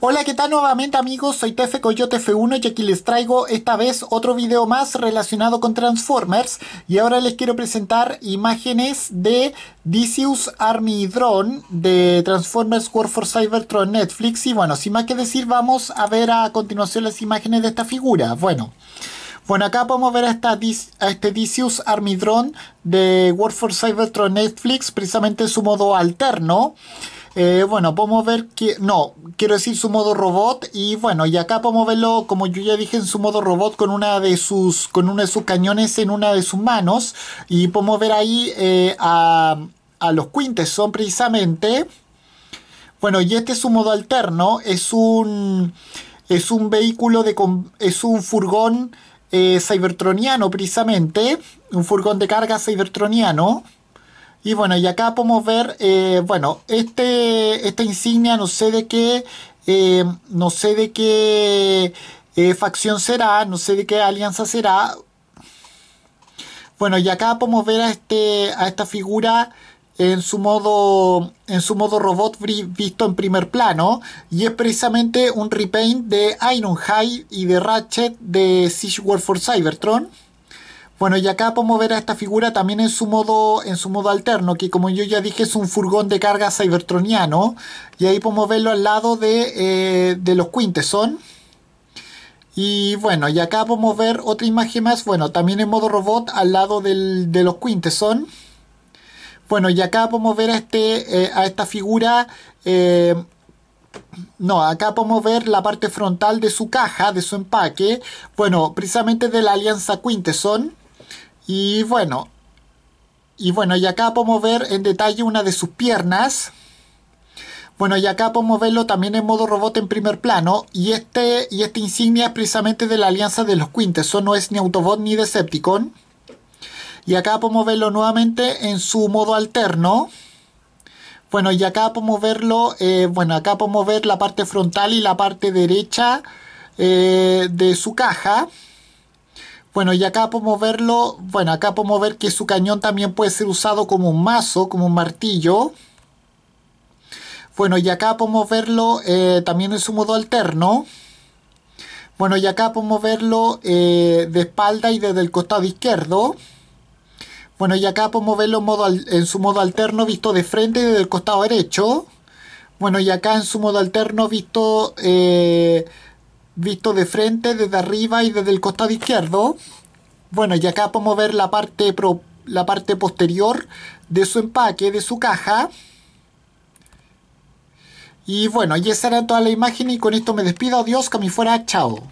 Hola, ¿qué tal nuevamente amigos? Soy Tefe Coyote F1 y aquí les traigo esta vez otro video más relacionado con Transformers y ahora les quiero presentar imágenes de Decius Army de Transformers War for Cybertron Netflix y bueno, sin más que decir vamos a ver a continuación las imágenes de esta figura. Bueno, bueno, acá podemos ver a, esta, este Decius Army de War for Cybertron Netflix, precisamente en su modo alterno. Eh, bueno, podemos ver que, no, quiero decir su modo robot y bueno, y acá podemos verlo, como yo ya dije, en su modo robot con una de sus, con uno de sus cañones en una de sus manos y podemos ver ahí eh, a, los quintes, son precisamente... Bueno, y este es su modo alterno, es un es un vehículo de es un furgón eh, cybertroniano precisamente, un furgón de carga cybertroniano. Y bueno, y acá podemos ver, eh, bueno, este, esta insignia no sé de qué, eh, no sé de qué eh, facción será, no sé de qué alianza será. Bueno, y acá podemos ver a, este, a esta figura en su modo en su modo robot visto en primer plano y es precisamente un repaint de Ironhide y de Ratchet de Siege War for Cybertron. Bueno, y acá podemos ver a esta figura también en su modo, en su modo alterno, que como yo ya dije es un furgón de carga cybertroniano. Y ahí podemos verlo al lado de, eh, de los Quintesson. Y bueno, y acá podemos ver otra imagen más, bueno, también en modo robot al lado de los Quintesson. Bueno, y acá podemos ver a, este, eh, a esta figura... Eh, no, acá podemos ver la parte frontal de su caja, de su empaque. Bueno, precisamente de la Alianza Quintesson. Y bueno, y bueno, y acá podemos ver en detalle una de sus piernas. Bueno, y acá podemos verlo también en modo robot en primer plano. Y este y esta insignia es precisamente de la alianza de los Quintes. Eso no es ni Autobot ni Decepticon. Y acá podemos verlo nuevamente en su modo alterno. Bueno, y acá podemos verlo, eh, bueno, acá podemos ver la parte frontal y la parte derecha eh, de su caja. Bueno, y acá podemos verlo, bueno, acá podemos ver que su cañón también puede ser usado como un mazo, como un martillo. Bueno, y acá podemos verlo eh, también en su modo alterno. Bueno, y acá podemos verlo eh, de espalda y desde el costado izquierdo. Bueno, y acá podemos verlo en, su modo alterno visto de frente y desde el costado derecho. Bueno, y acá en su modo alterno visto... Eh, visto de frente, desde arriba y desde el costado izquierdo. Bueno, y acá podemos ver la parte, la parte posterior de su empaque, de su caja. Y bueno, y esa era toda la imagen y con esto me despido. Adiós, que a fuera. Chao.